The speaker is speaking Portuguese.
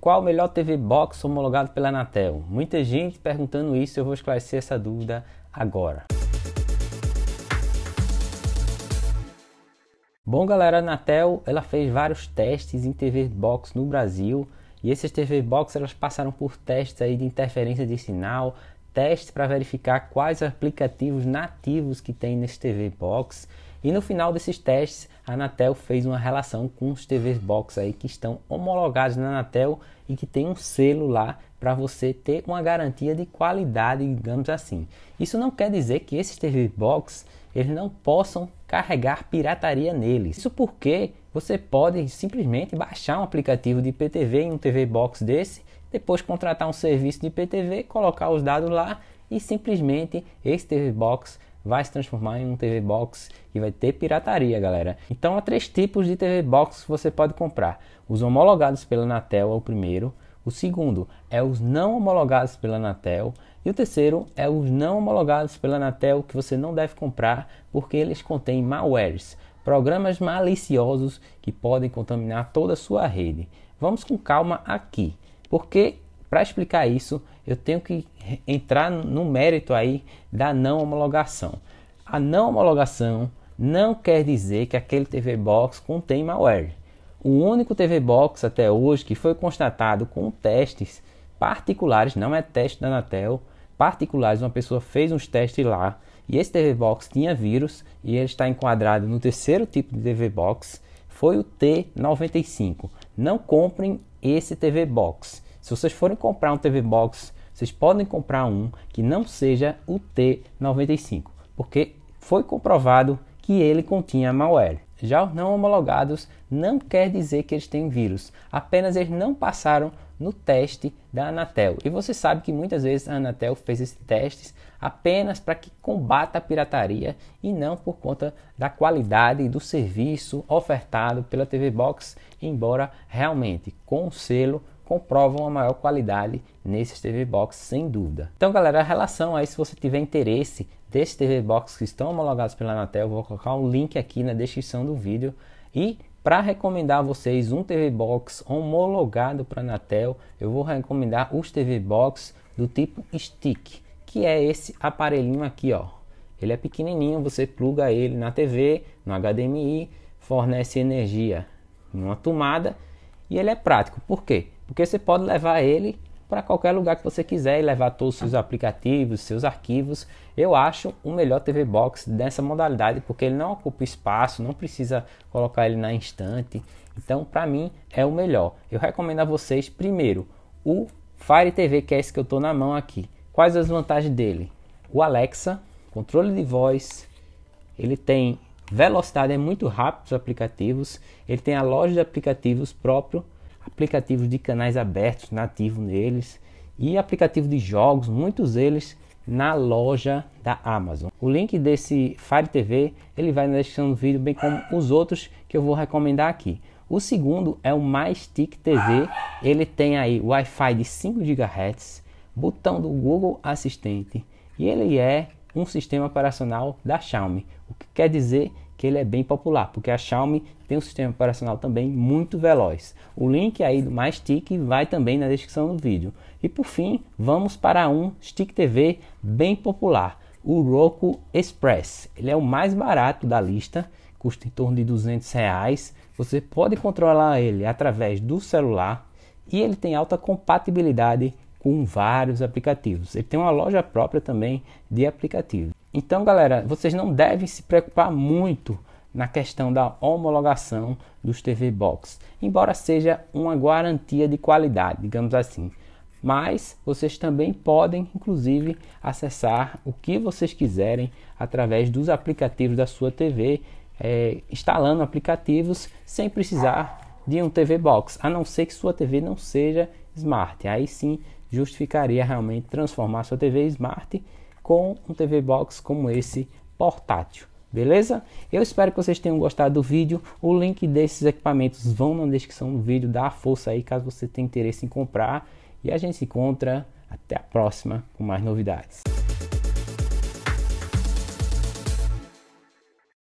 Qual o melhor TV Box homologado pela Anatel? Muita gente perguntando isso, eu vou esclarecer essa dúvida agora. Bom, galera, a Anatel ela fez vários testes em TV Box no Brasil e essas TV Box elas passaram por testes aí de interferência de sinal, testes para verificar quais aplicativos nativos que tem nesse TV Box e no final desses testes, a Anatel fez uma relação com os TVs Box aí que estão homologados na Anatel e que tem um selo lá para você ter uma garantia de qualidade, digamos assim. Isso não quer dizer que esses TVs Box eles não possam carregar pirataria neles. Isso porque você pode simplesmente baixar um aplicativo de IPTV em um TV Box desse, depois contratar um serviço de IPTV, colocar os dados lá e simplesmente esse TV Box vai se transformar em um TV Box e vai ter pirataria, galera. Então há três tipos de TV Box que você pode comprar. Os homologados pela Anatel é o primeiro, o segundo é os não homologados pela Anatel e o terceiro é os não homologados pela Anatel que você não deve comprar porque eles contêm malwares, programas maliciosos que podem contaminar toda a sua rede. Vamos com calma aqui, porque para explicar isso, eu tenho que entrar no mérito aí da não homologação. A não homologação não quer dizer que aquele TV Box contém malware. O único TV Box até hoje que foi constatado com testes particulares, não é teste da Anatel, particulares, uma pessoa fez uns testes lá e esse TV Box tinha vírus e ele está enquadrado no terceiro tipo de TV Box, foi o T95. Não comprem esse TV Box. Se vocês forem comprar um TV Box, vocês podem comprar um que não seja o T95, porque foi comprovado que ele continha malware. Já os não homologados não quer dizer que eles têm vírus, apenas eles não passaram no teste da Anatel. E você sabe que muitas vezes a Anatel fez esses testes apenas para que combata a pirataria e não por conta da qualidade do serviço ofertado pela TV Box, embora realmente com o selo comprovam a maior qualidade nesses TV Box, sem dúvida. Então, galera, a relação aí, se você tiver interesse desses TV Box que estão homologados pela Anatel, vou colocar um link aqui na descrição do vídeo. E para recomendar a vocês um TV Box homologado para Anatel, eu vou recomendar os TV Box do tipo Stick, que é esse aparelhinho aqui, ó. Ele é pequenininho, você pluga ele na TV, no HDMI, fornece energia numa uma tomada e ele é prático. Por quê? Porque você pode levar ele para qualquer lugar que você quiser e levar todos os seus aplicativos, seus arquivos. Eu acho o melhor TV Box dessa modalidade porque ele não ocupa espaço, não precisa colocar ele na instante. Então, para mim, é o melhor. Eu recomendo a vocês, primeiro, o Fire TV, que é esse que eu estou na mão aqui. Quais as vantagens dele? O Alexa, controle de voz, ele tem velocidade, é muito rápido os aplicativos, ele tem a loja de aplicativos próprio aplicativos de canais abertos nativo neles e aplicativos de jogos, muitos deles na loja da Amazon. O link desse Fire TV ele vai na descrição do vídeo, bem como os outros que eu vou recomendar aqui. O segundo é o MyStick TV, ele tem aí Wi-Fi de 5 GHz, botão do Google Assistente e ele é um sistema operacional da Xiaomi, o que quer dizer que ele é bem popular, porque a Xiaomi tem um sistema operacional também muito veloz. O link aí do mais stick vai também na descrição do vídeo. E por fim, vamos para um Stick TV bem popular, o Roku Express. Ele é o mais barato da lista, custa em torno de 200 reais. Você pode controlar ele através do celular e ele tem alta compatibilidade com vários aplicativos. Ele tem uma loja própria também de aplicativos. Então, galera, vocês não devem se preocupar muito na questão da homologação dos TV Box, embora seja uma garantia de qualidade, digamos assim. Mas vocês também podem, inclusive, acessar o que vocês quiserem através dos aplicativos da sua TV, é, instalando aplicativos sem precisar de um TV Box, a não ser que sua TV não seja smart. Aí sim justificaria realmente transformar sua TV smart com um TV Box como esse portátil. Beleza? Eu espero que vocês tenham gostado do vídeo. O link desses equipamentos vão na descrição do vídeo. Dá força aí caso você tenha interesse em comprar. E a gente se encontra até a próxima com mais novidades.